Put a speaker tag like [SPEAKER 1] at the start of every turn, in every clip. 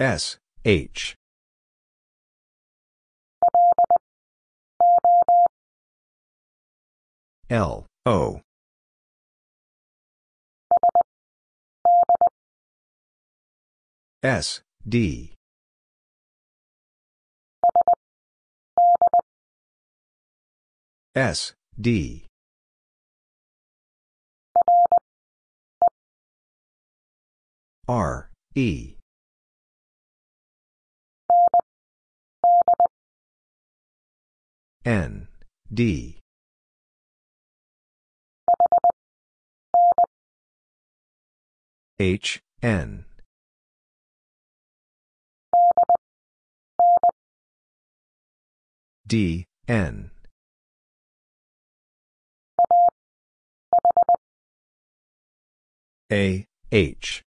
[SPEAKER 1] S, H. L, O. S, D. S, D. R, E. N. D. H. N. D. N. A. H.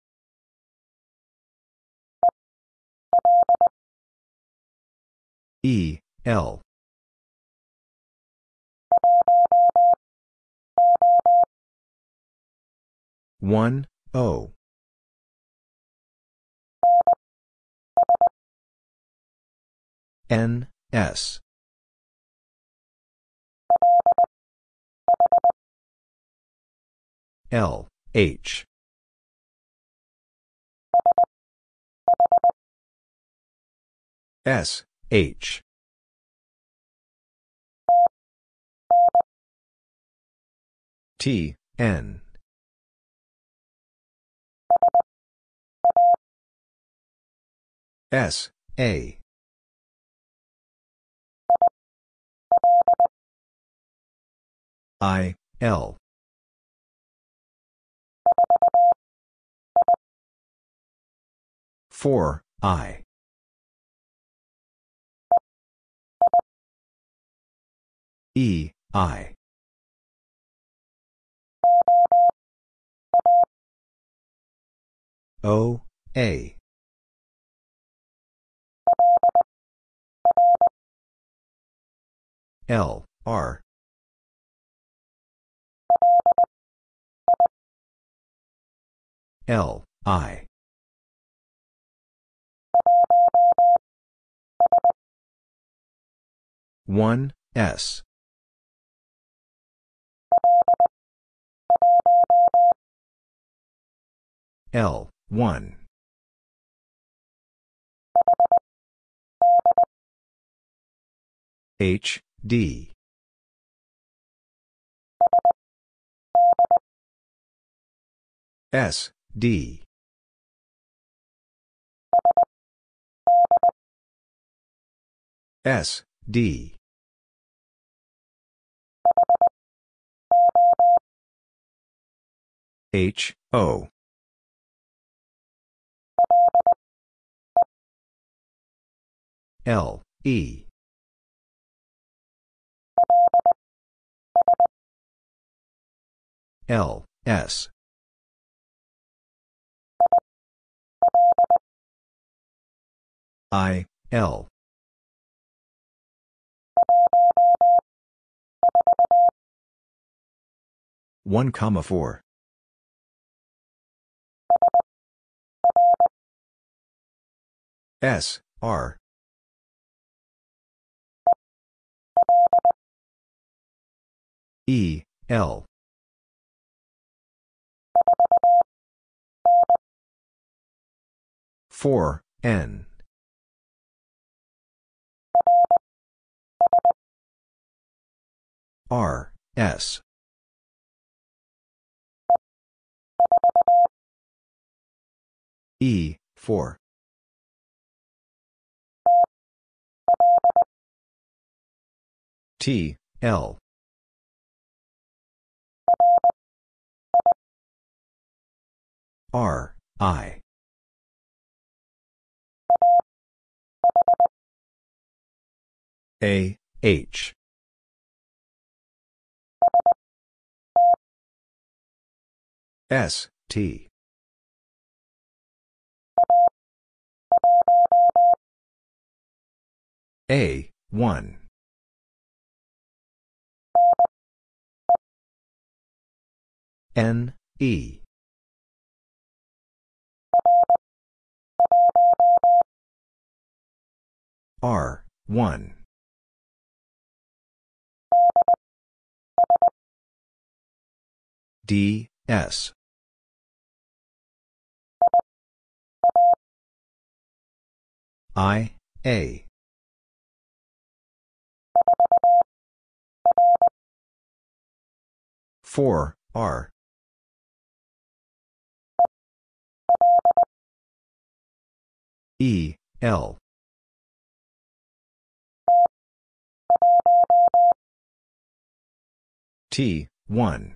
[SPEAKER 1] E. L. 1, 0. N, S. L, H. S, H. T, N. S, A. I, L. Four, I. E, I. O, A. L, R. L, I. One S L one H D. S, D. S, D. H, O. L, E. L, S. I, L. One comma four. S, R. E, L. 4, N. R, S. E, 4. T, L. R, I. A, H. S, T. A, 1. N, E. R, 1. D, S. I, A. Four R E L T one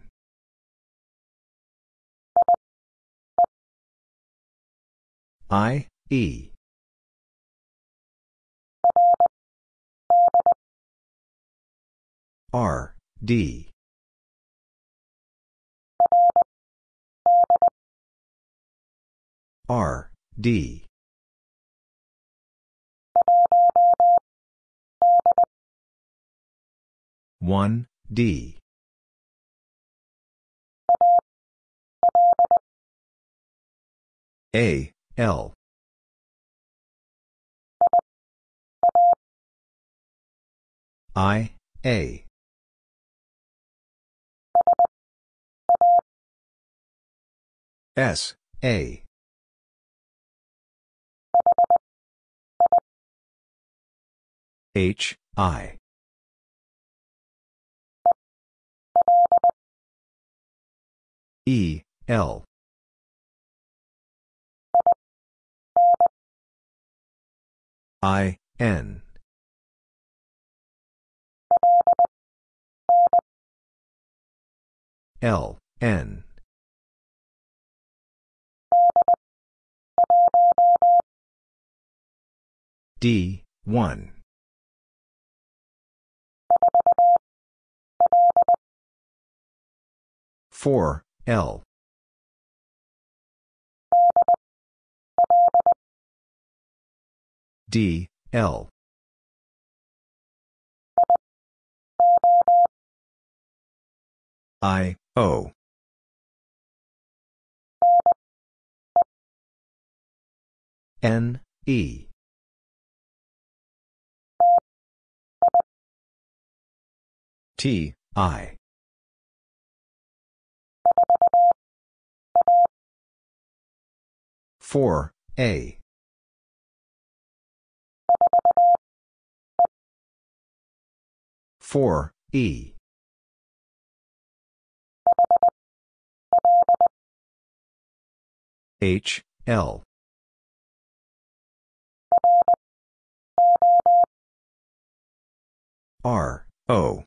[SPEAKER 1] I, E. R, D. R, D. One, D. A, L I A S A H I E L I, N. L, N. D, 1. Four L D, L. I, O. N, E. T, I. Four, A. 4, E. H, L. R, O.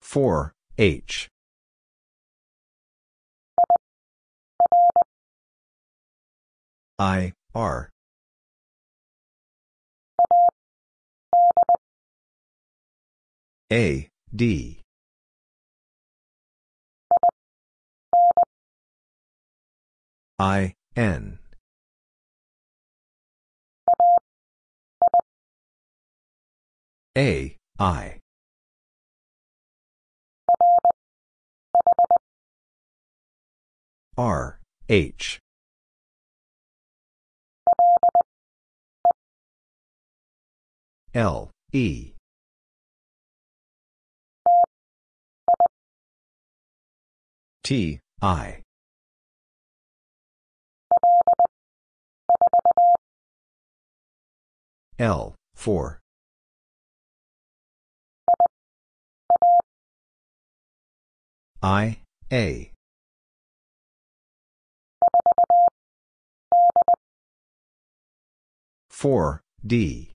[SPEAKER 1] Four H I, R. A, D. I, N. A, I. R, H. L, E. T, I. L, 4. I, A. Four D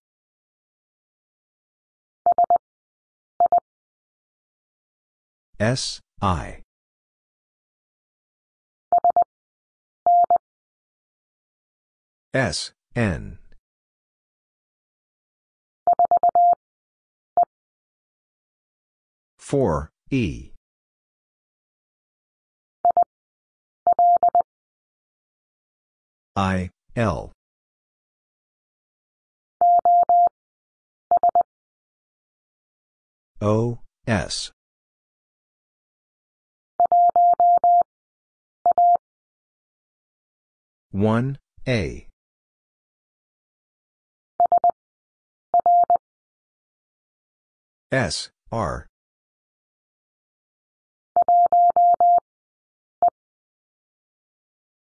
[SPEAKER 1] S, I. S, N. Four E I L O S 1, A. S, R.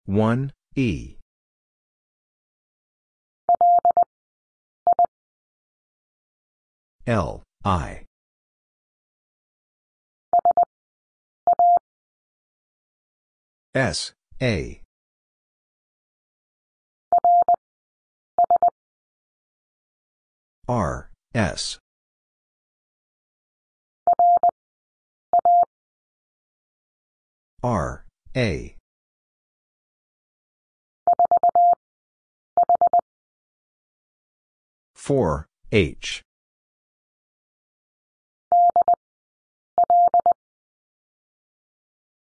[SPEAKER 1] One E L I S A R, S. R, A. Four H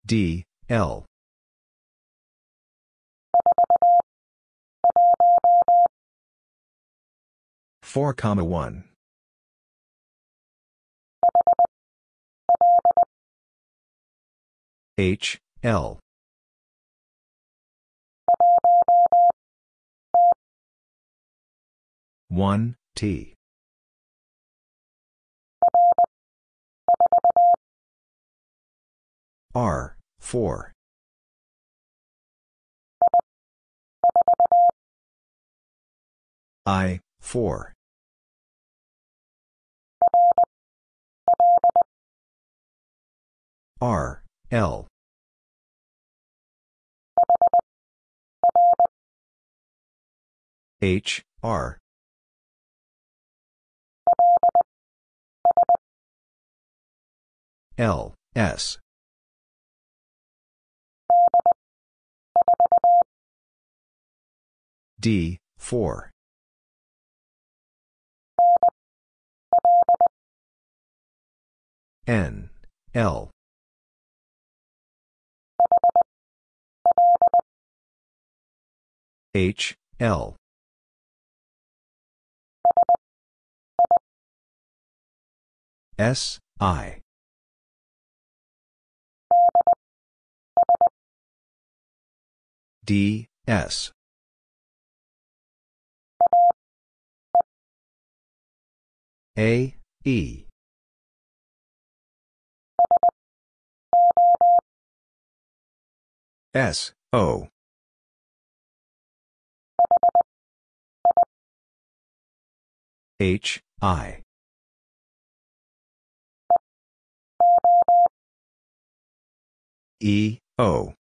[SPEAKER 1] D L 4, comma 1. H, L. One T R four I four R, L. H, R. L, S. D, 4. N, L. H, L. S, I. D, S. A, E. S, O. H, I. E, O.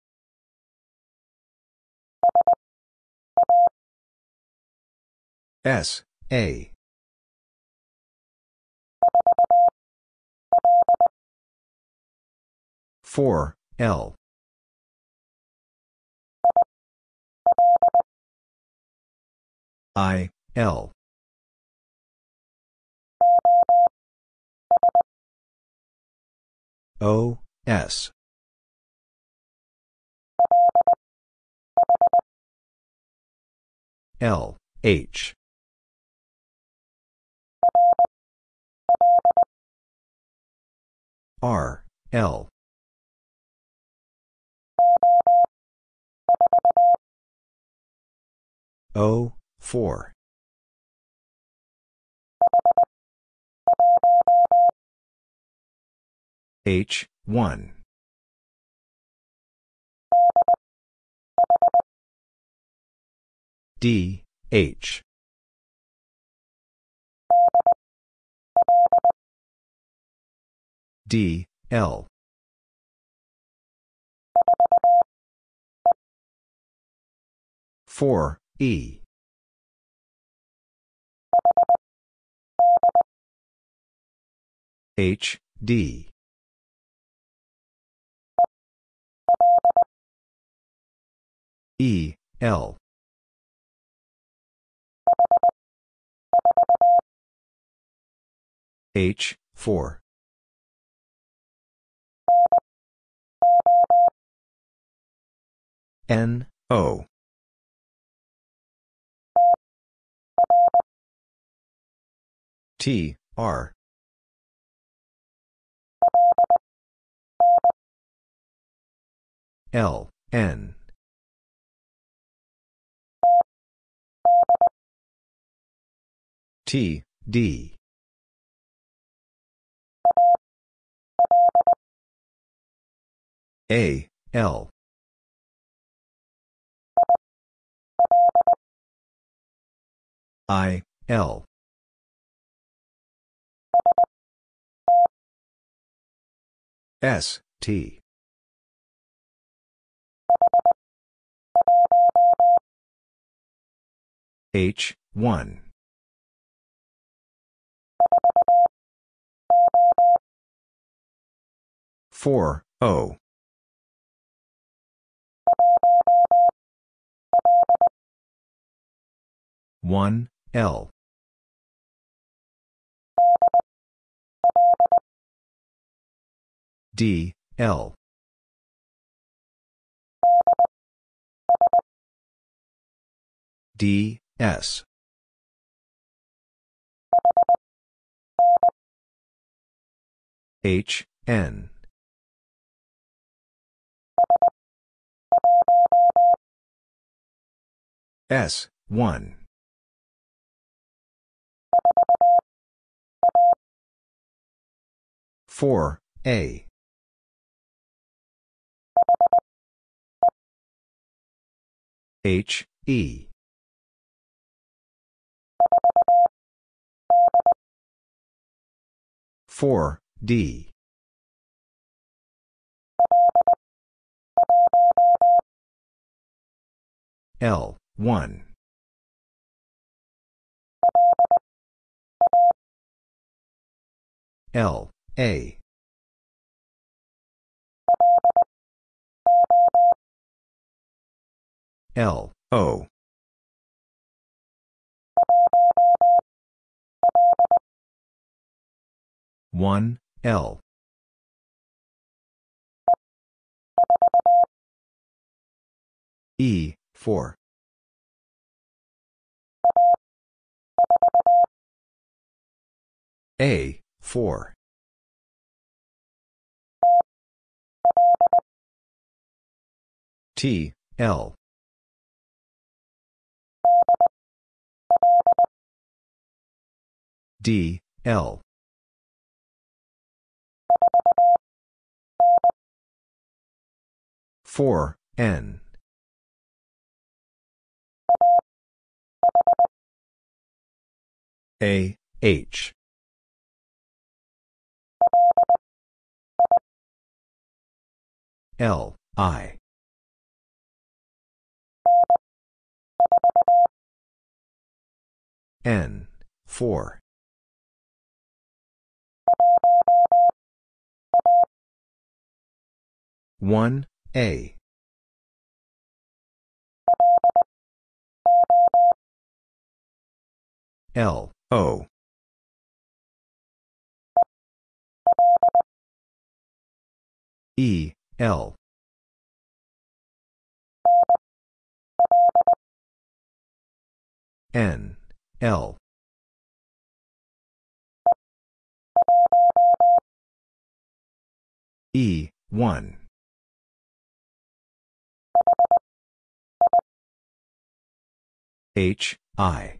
[SPEAKER 1] S, A. Four L I L O, S. L, 4. H, 1. D, H. D, L. Four E H D E, L. H, 4. N, O. T, R. L, N. T, D. A, L. I, L. S, T. H, 1. 4, O. 1, L. D, S. H, N. S, 1. Four A H E four D. L, 1. L, A. L, O. One L. E, 4. A, 4. T, L. D, L. 4, N. A, H. L, I. N, 4. One a. L O E L N L E one H, I.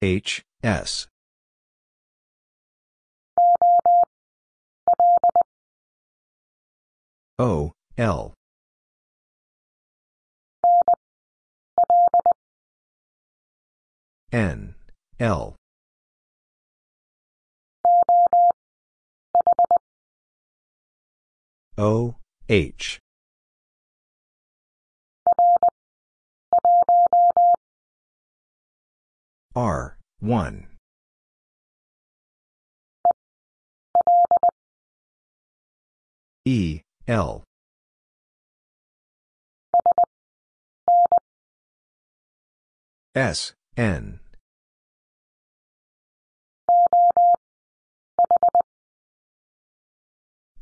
[SPEAKER 1] H, S. O, L. N, L. O, H. R, 1. E, L. S, N.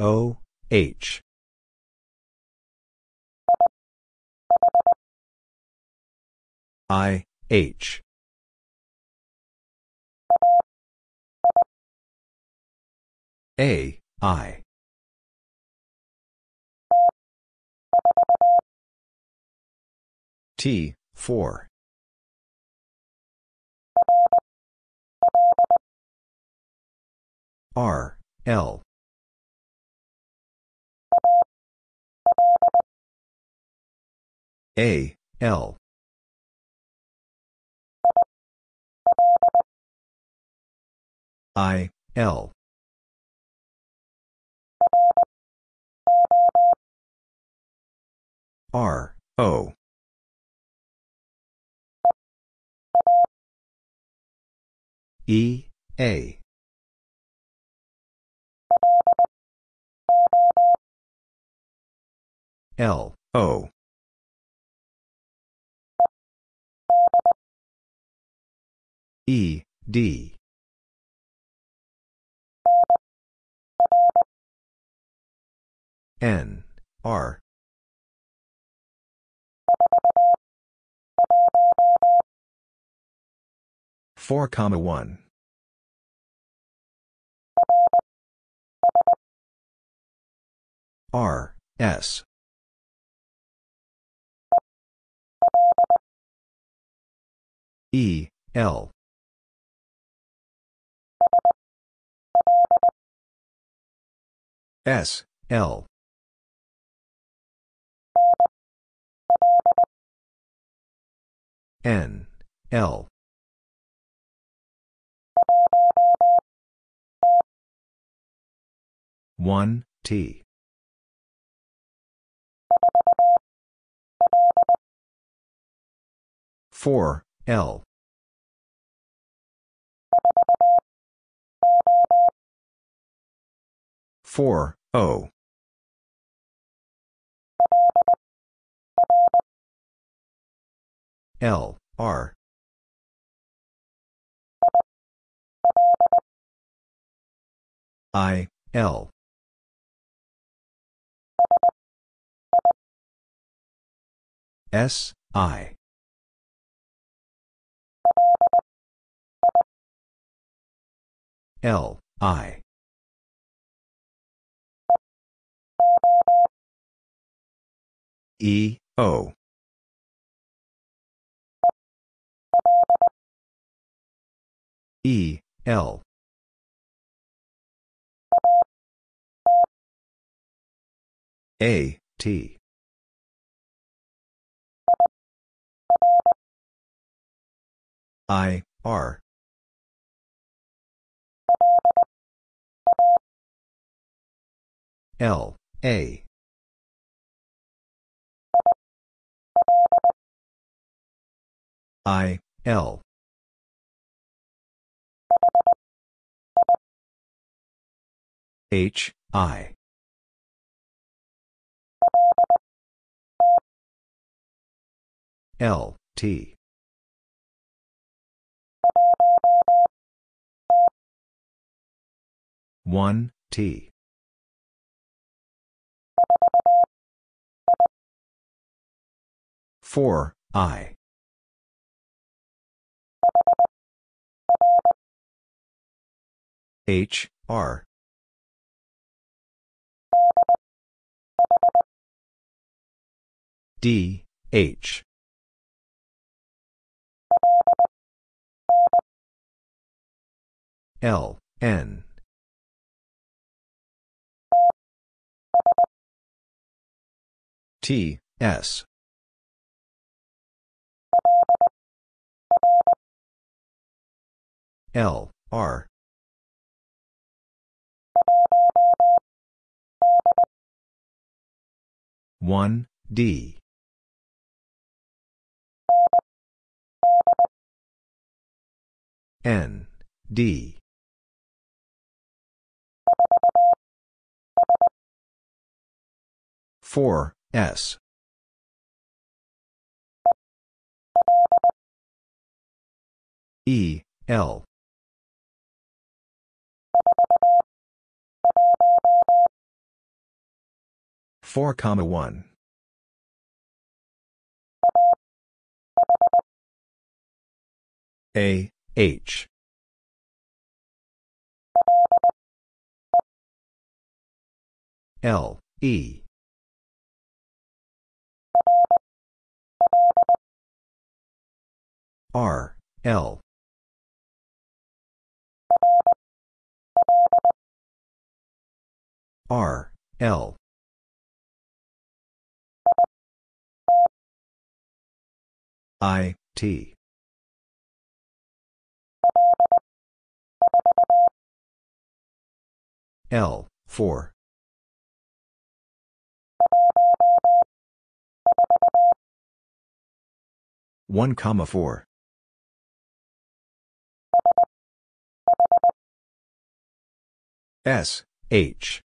[SPEAKER 1] O, H. I, H. A, I. T, 4. R, L. A, L. I, L. R, O. E, A. L, O. E, D. N R four comma one R S E L S L N L one T four L four O L, R. I, L. S, I. L, I. E, O. E, L. A, T. I, R. L, A. I, L. H, I. L, T. One T four I H R D, H. L, N. T, S. L, R. One D N. D. Four S E L four comma one A H L E R L R L I T L, 4. One comma four. S H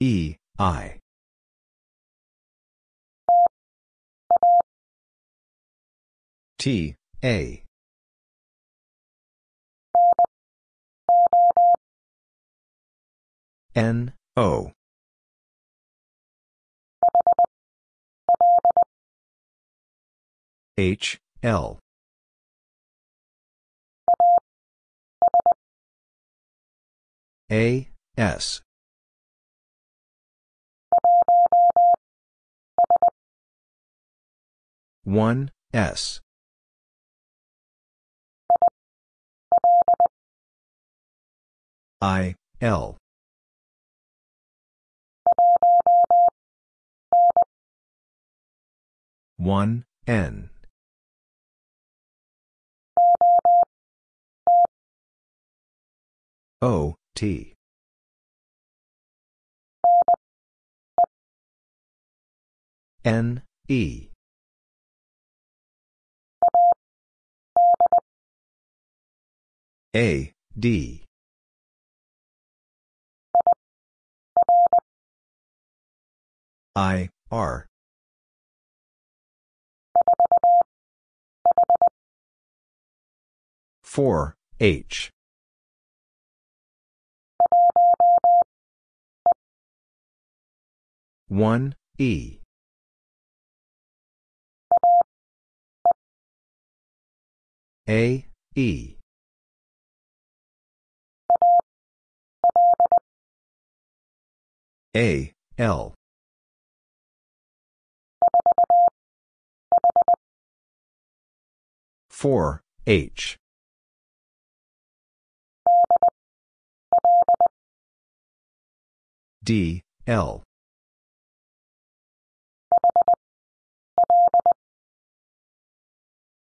[SPEAKER 1] E I T A N, O. H, L. A, S. One S I L 1, N. O, T. N, E. A, D. I, R. 4, H. 1, E. 1, 4, H. D, L.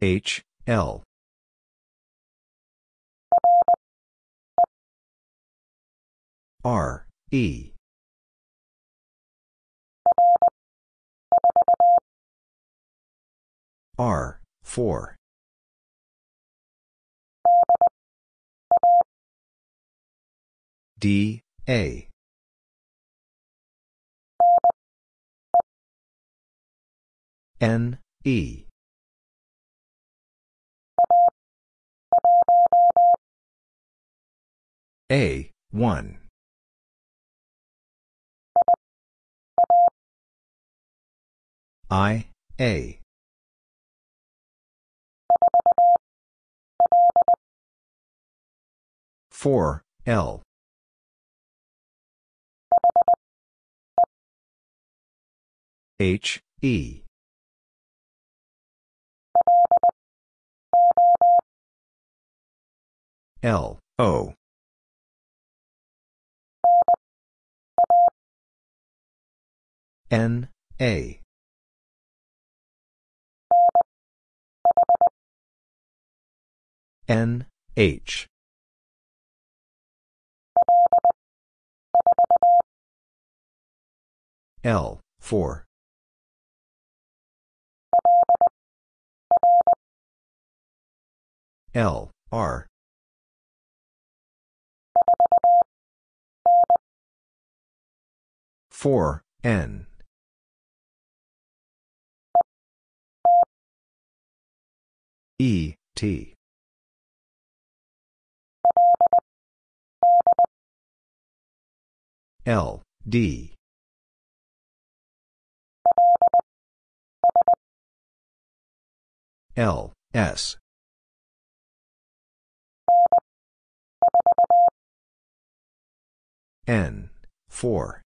[SPEAKER 1] H, L. R, E. R, 4. D, A. N, E. A, 1. I, A. Four L H, E. L, O. N, A. N, H. L, 4. L, R. Four N E T L D L, S. N, 4.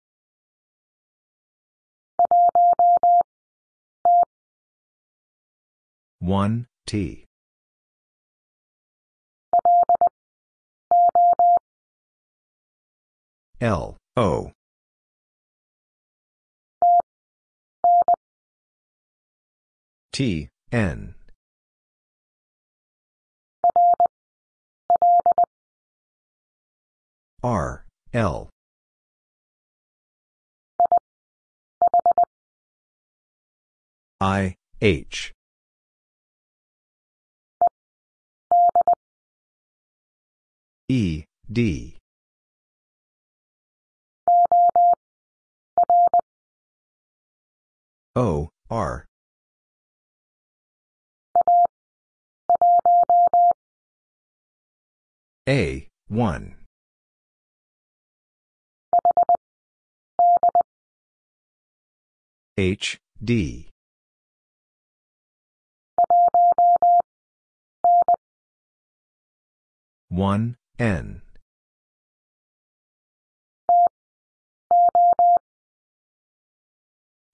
[SPEAKER 1] One T L O T N R, L. I, H. E, D. O, R, A, 1. H, D. One N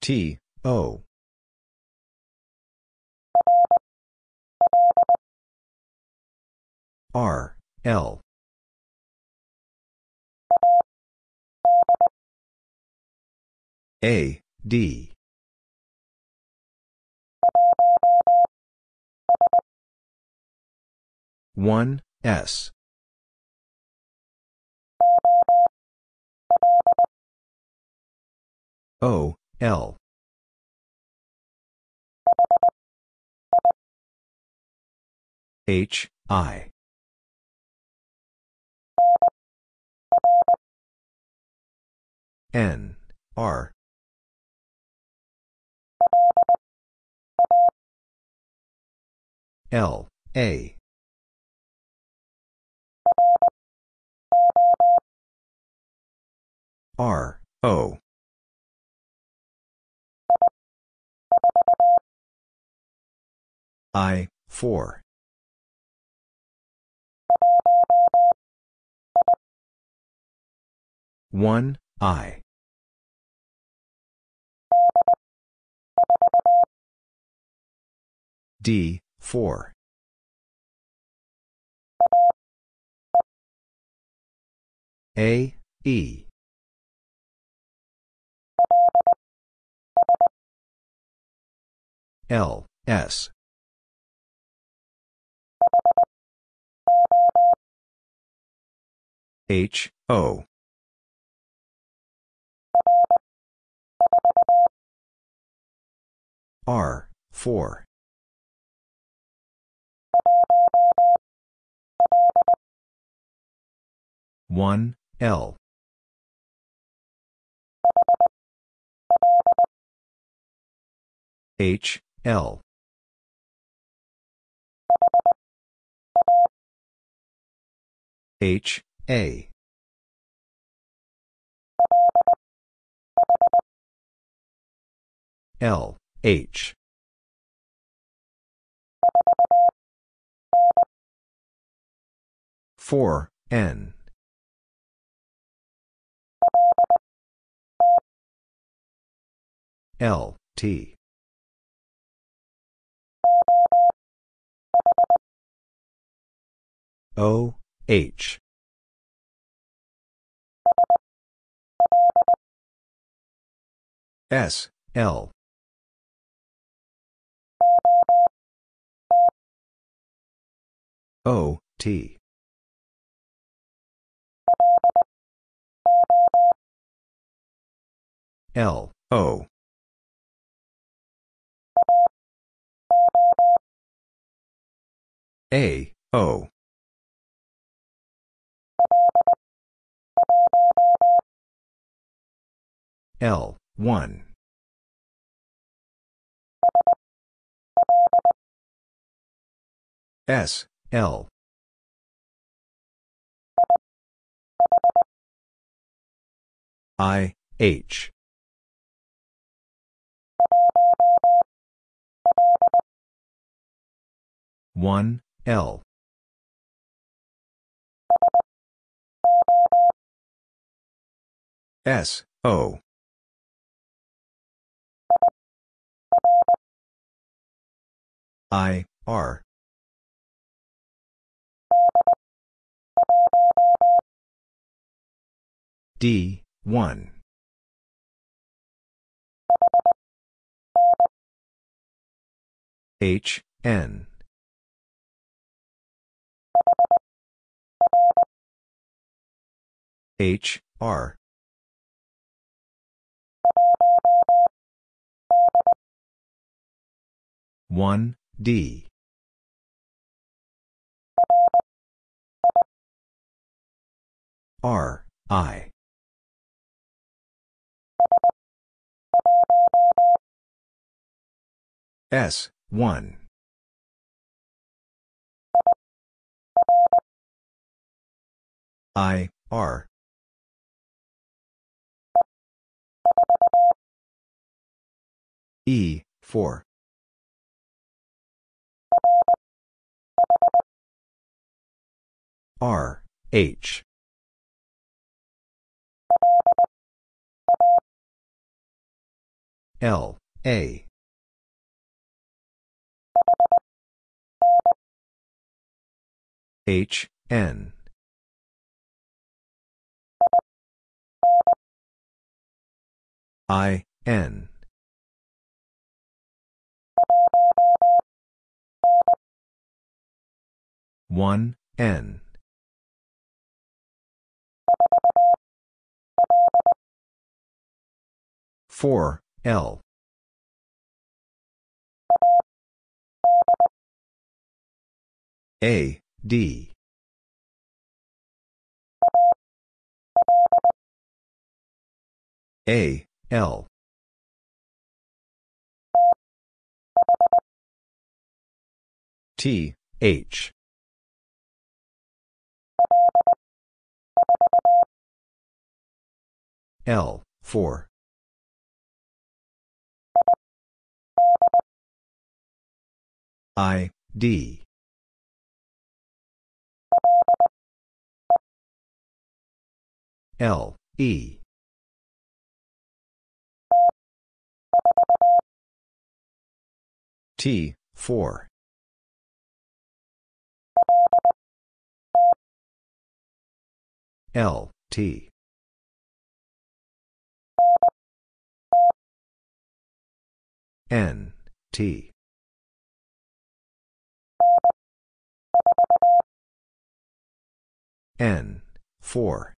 [SPEAKER 1] T O R L A D one S O L H I N R L A R O I 4 1 I D, 4. A, E. L, S. H, O. R, 4. 1, L. H, L. H, A. L, H. 4, N. L, T. O, H. S, L. O, T. L, O. A, O. L, 1. S, L. I, H. 1, L. S, O. I, R. D, 1. H, N. H, R. One D R I S one I, R. E, 4. R, H. L, A. H, N. I, N. One, N. Four, L. A, D. A, L. T, H. L, 4. I, D. L, E. T, 4. L, T. N, T. N, 4.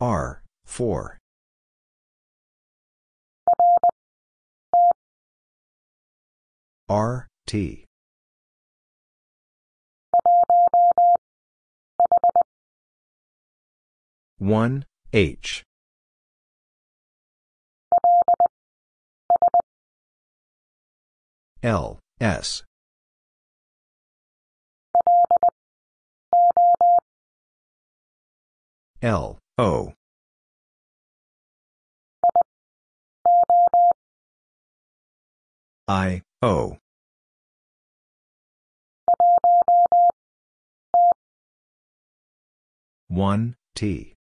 [SPEAKER 1] R, 4. R, T. One H L S L O. I, O. One, T.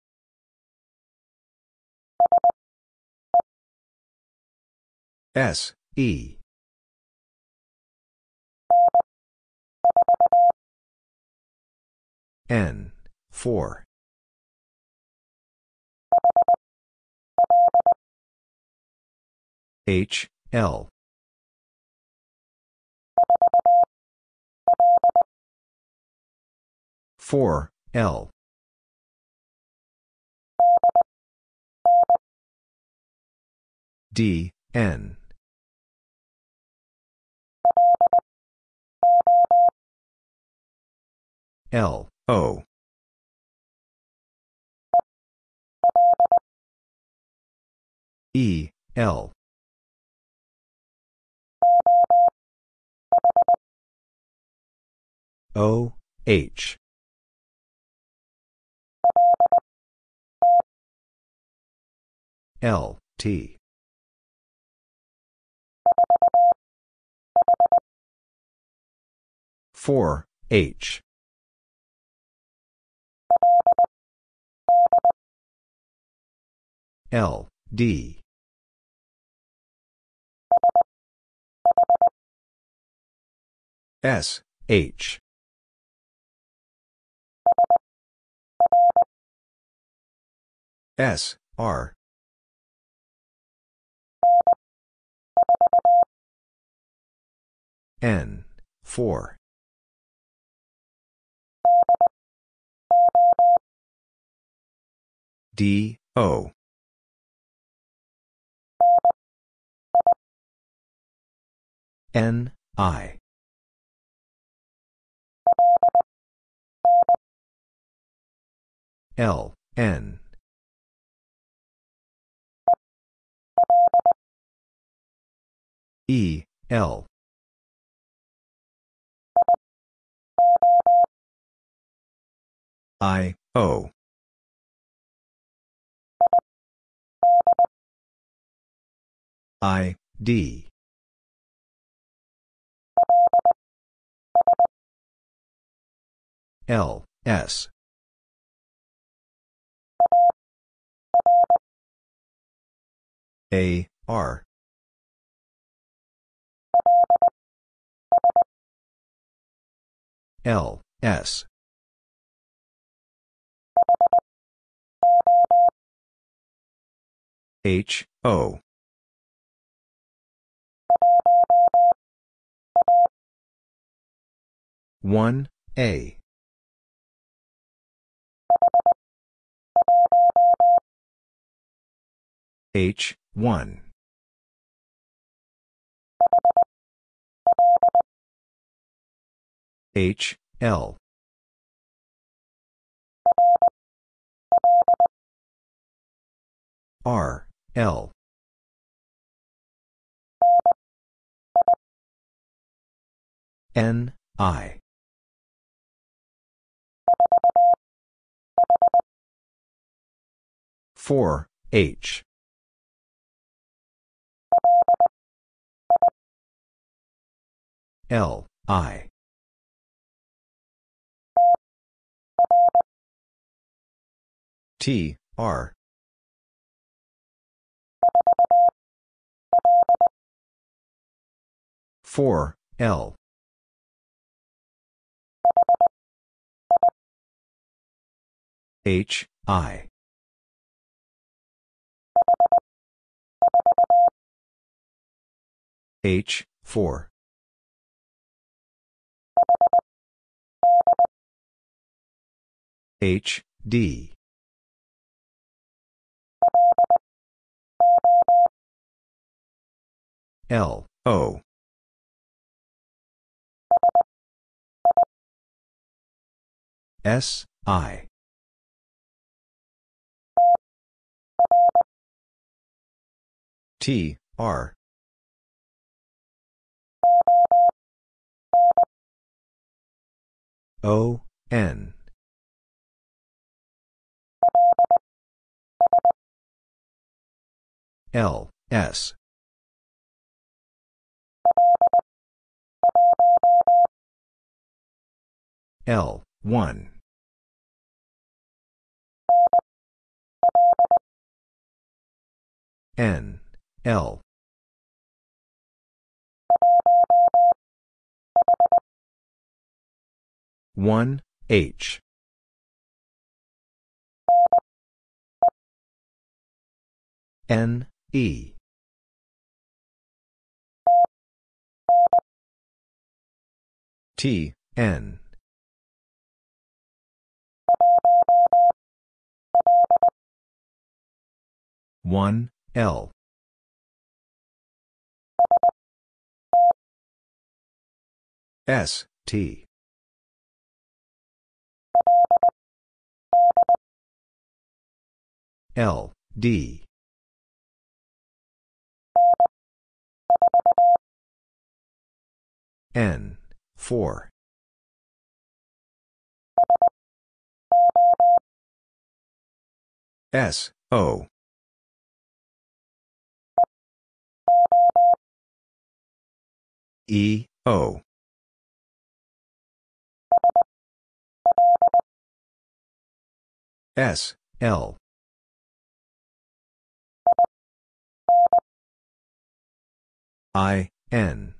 [SPEAKER 1] S, E. N, 4. H, L. Four L D N L O E L O, H. L, T. Four H L D S H S, R. N, 4. D, O. N, I. L, N. E, L. I, O. I, D. L, S. A, R. L, S. H, O. One, A. H, one. H, L. R, L. N, I. Four H L I T, R. Four L H I H four H D L, O. S, I. T, R. O, N. L, S. L, 1. N, L. One H N E T N 1, L. S, T. L, D. N, 4. S, O. E, O. S, L. I, N.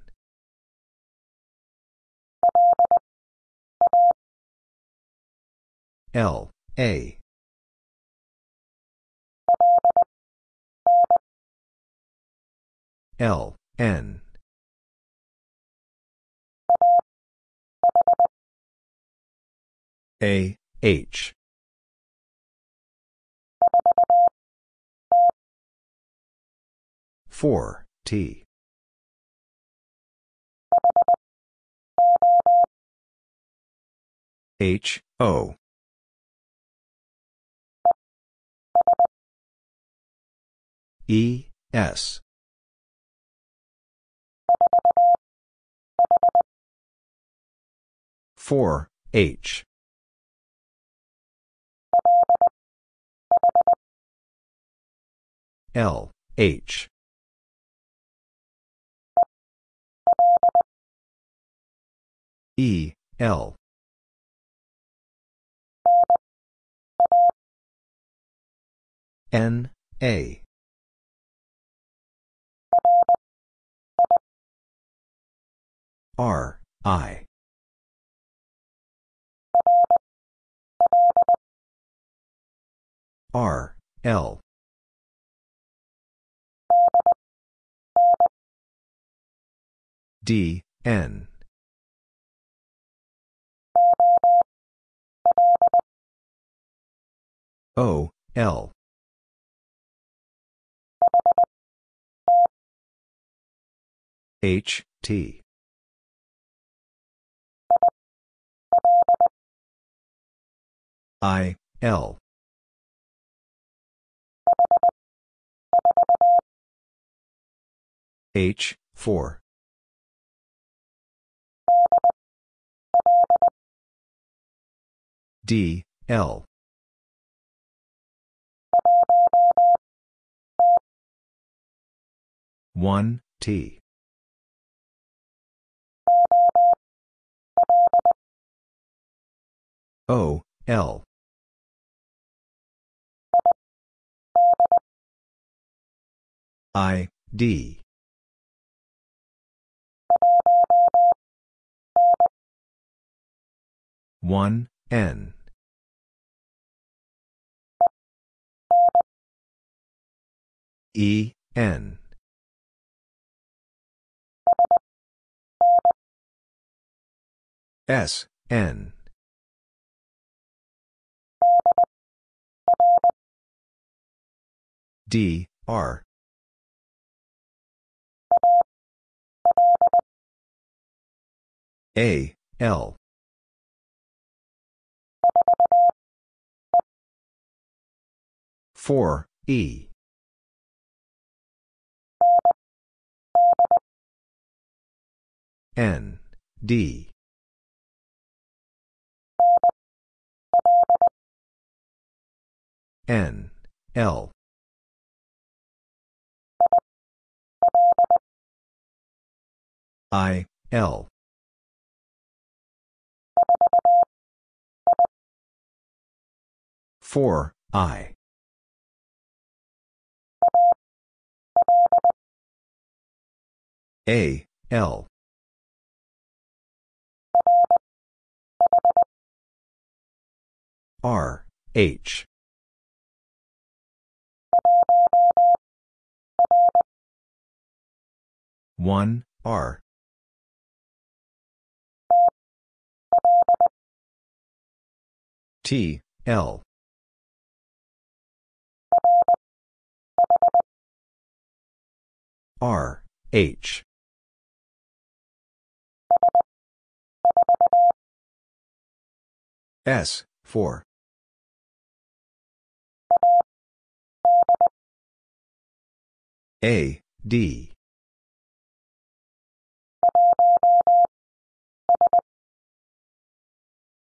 [SPEAKER 1] L, A. L, N. A, H. Four T H O E S four H L, H. E, L. N, A. R, I. R, L. D, N. O, L. H, T. I, L. H, 4. D, L. One T O L I D one N E, N. S, N. D, R. A, L. Four, E. N. D. N. L. I. L. Four I A L R H one R T L R H S four A, D.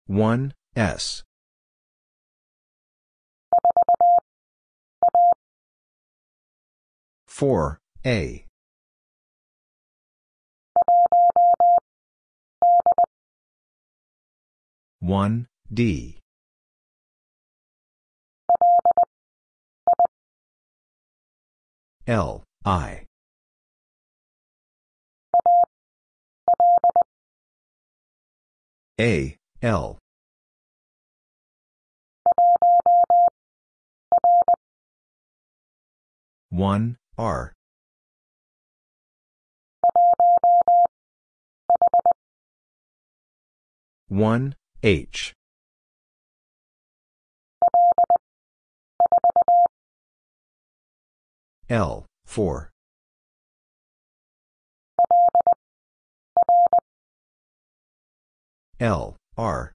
[SPEAKER 1] One S four A one D L, I. A, L. One R one H L, 4. L, R.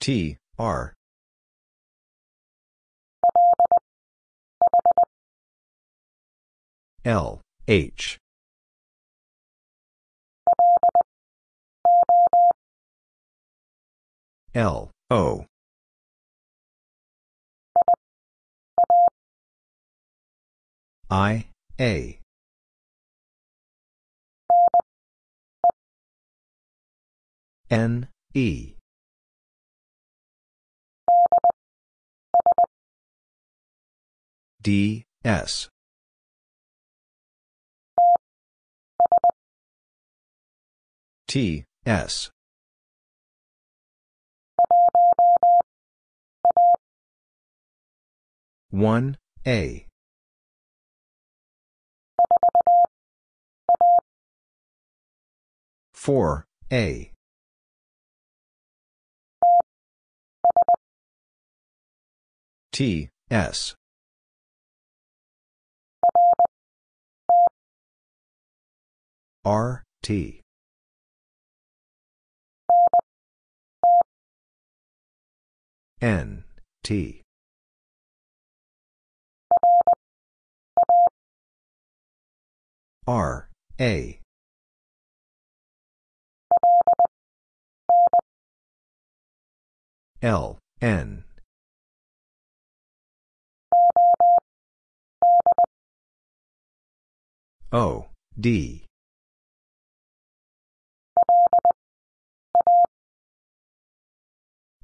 [SPEAKER 1] T, R. L, H. L, O. I, A. N, E. D, S. T, S. One, A. Four A T S R T N T R A L N O D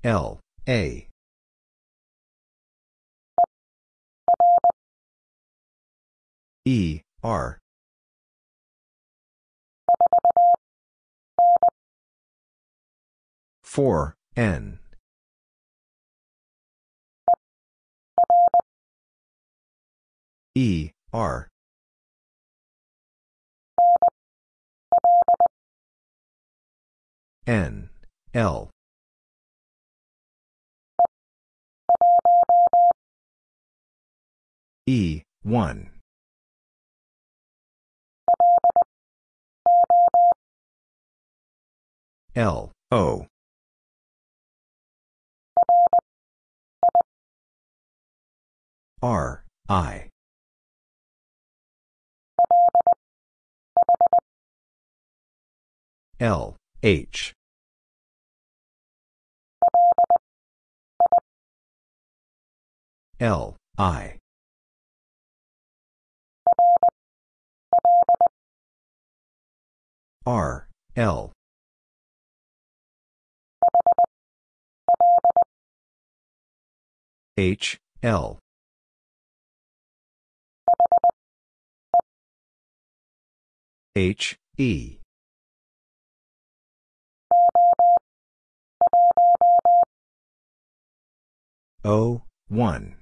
[SPEAKER 1] L A E R 4, N. E, R. N, L. E, 1. L O R I L H L I R, L. H, L. H, E. O, 1.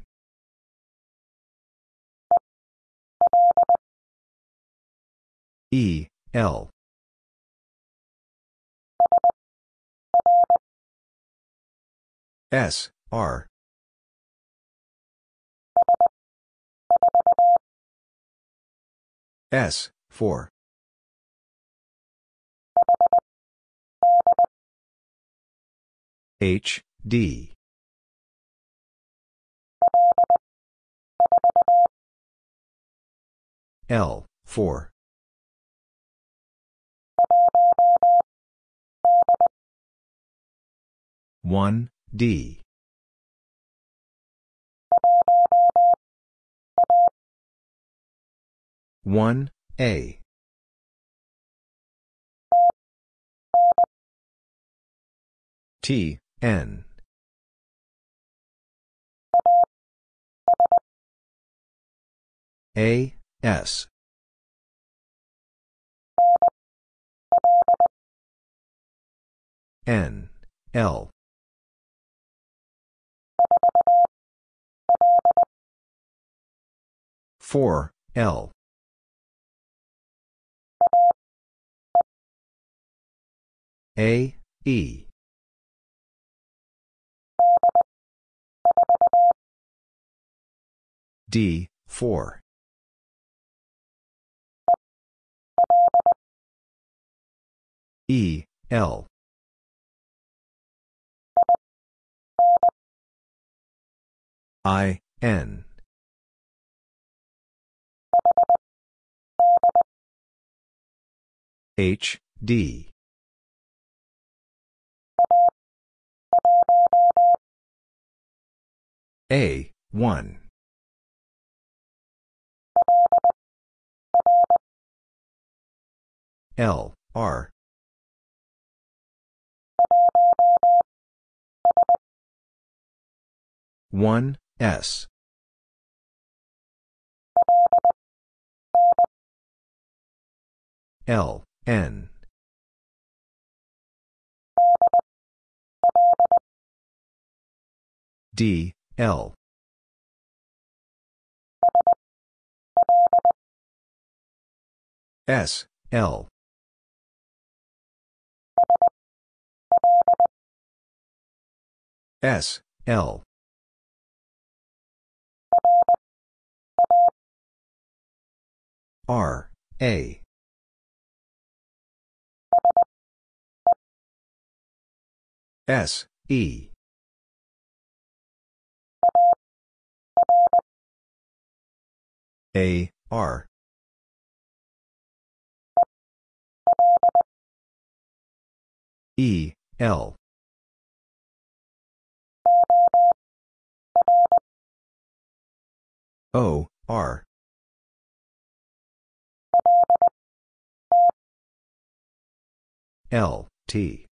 [SPEAKER 1] E, L. S, R. S, 4. H, D. L, 4. One D. One A T N A S N L 4, L. A, E. D, 4. E, L. I, N. H, D. A, 1. L, R. One S. L, N. D, L. S, L. S, L. R A S E A R E L O R L, T.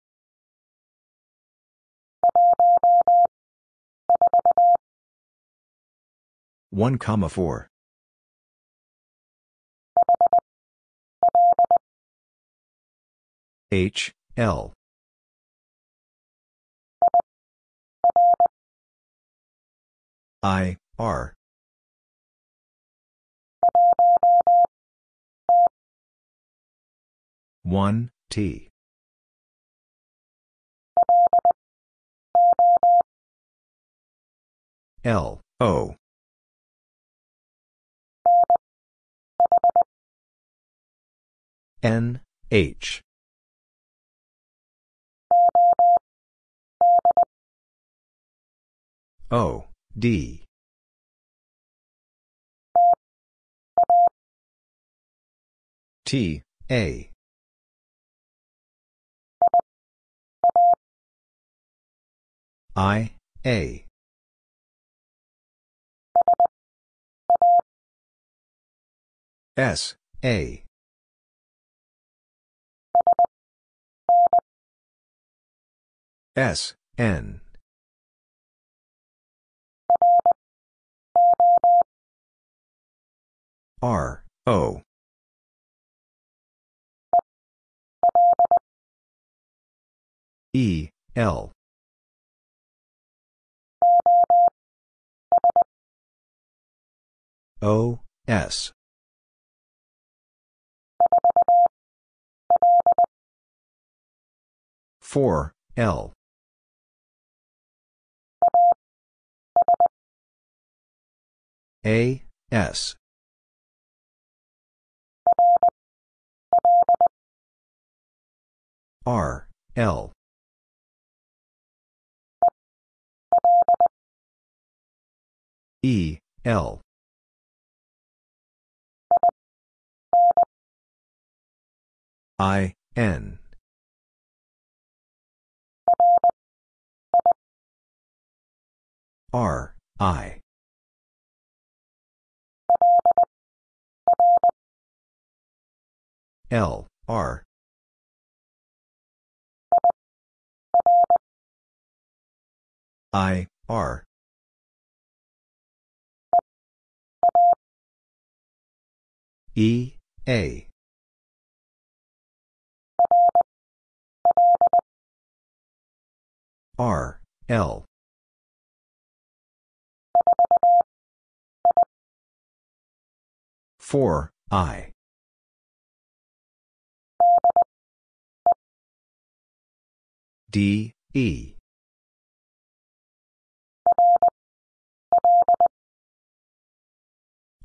[SPEAKER 1] One comma four. H, L. I, R. One, T. L, O. N, H. O, D. T, A. I, A. S, A. S, N. R, O. E, L. O, S. 4, L. A, S. R, L. E, L. I, N. R, I. L, R. I, R. E, A. R, L. 4, I. D, E.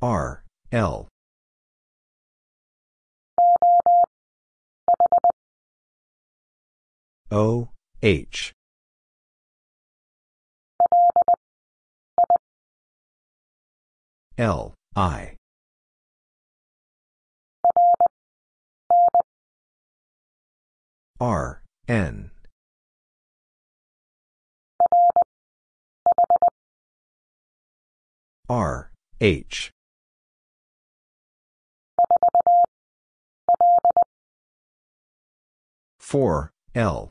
[SPEAKER 1] R, L. O, H. L, I. R, N. R, H. Four L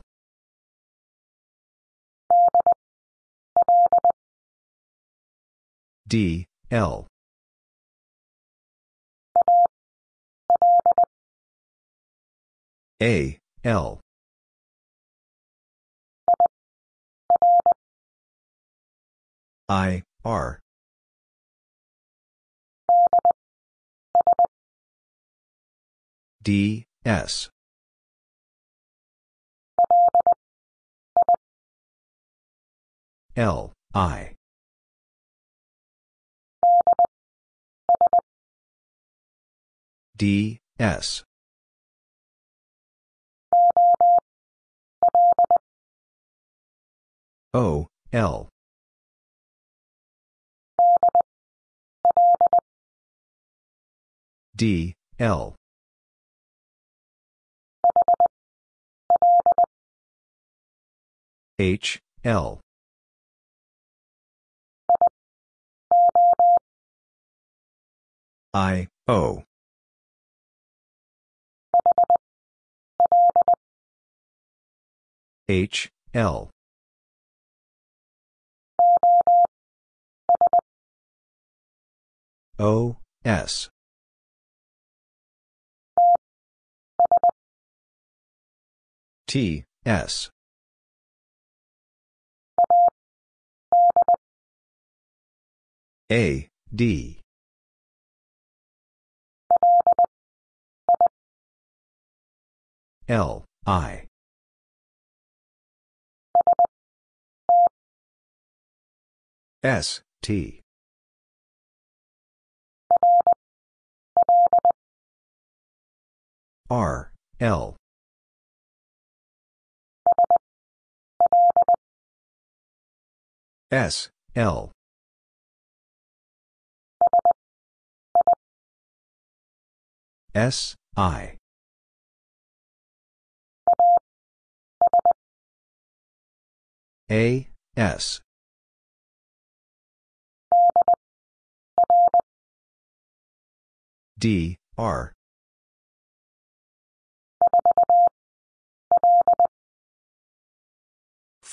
[SPEAKER 1] D L A L. I, R. D, S. L, I. D, S. O, L. D, L. H, L. I, O. H, L. O, S. T, S. A, D. L, I. S, T. R, L. S, L. S, I. A, S. D, R.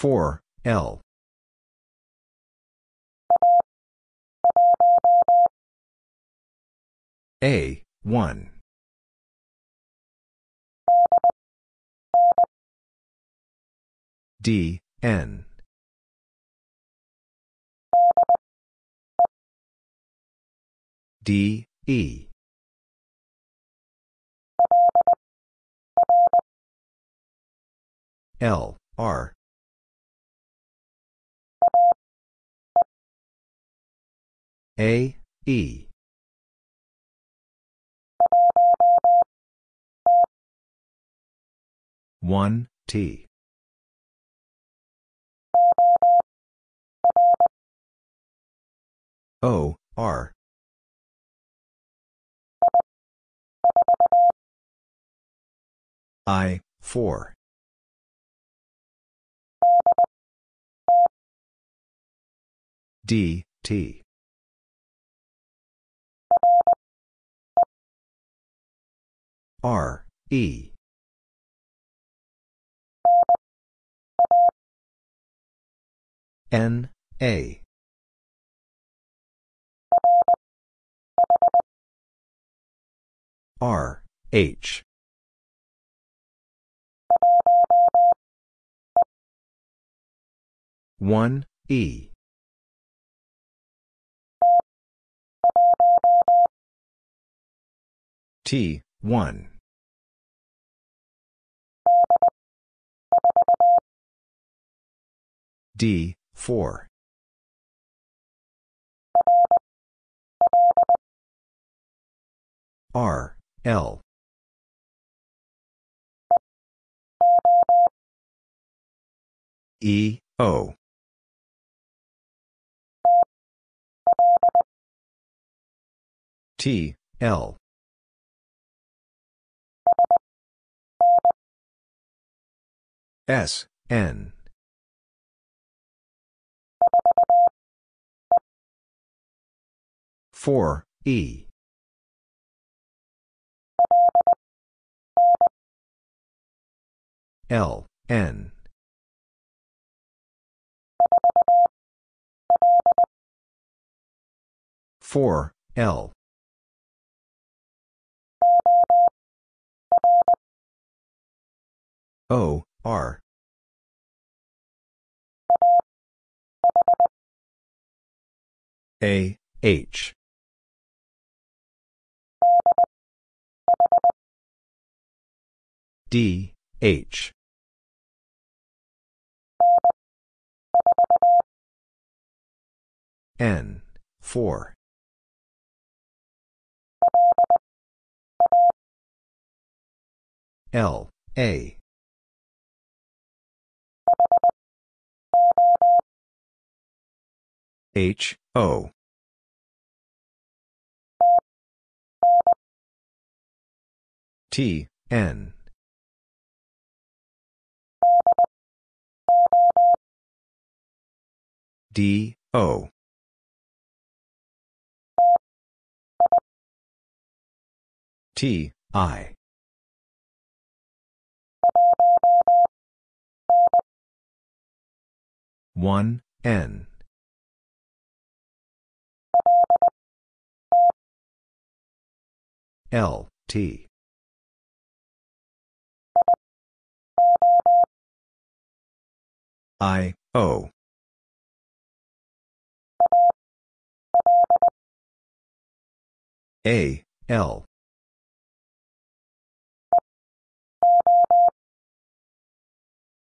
[SPEAKER 1] 4, L. A, 1. D, N. D, E. L, R. A, E. One T O R I four D T R, E. N, A. R, H. One, E. T, one. D, 4. R, L. E, O. T, L. S, N. Four E L N four L O R A H D H N four L A H, O. T, N. D, O. T, I. One, N. L, T. I, O. A, L.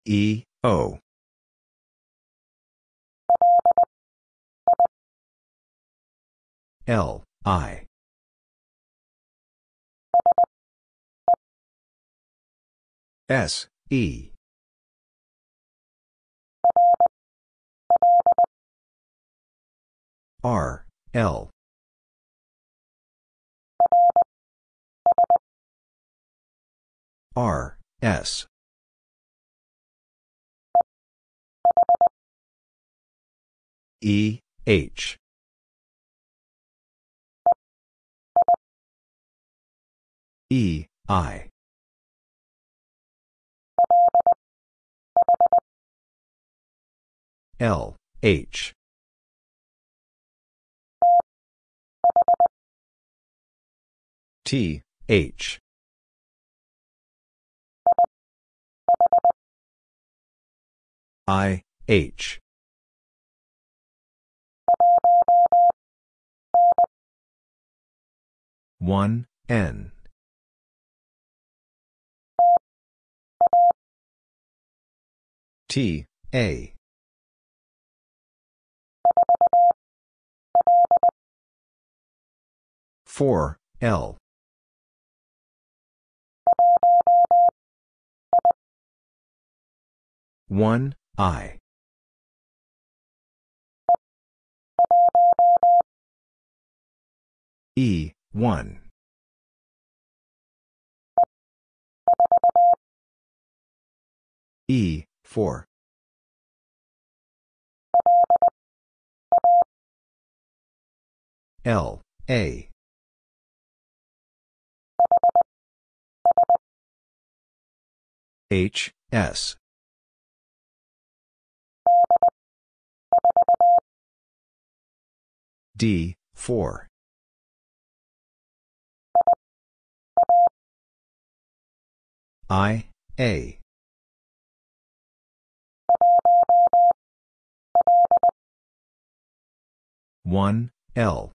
[SPEAKER 1] E, O. L, I. S, E. R, L. R, S. E, H. E, I. L, H. T, H. I, H. One, N. T, A. 4, L. One I E one E four L, A. H, S. D, 4. I, A. One L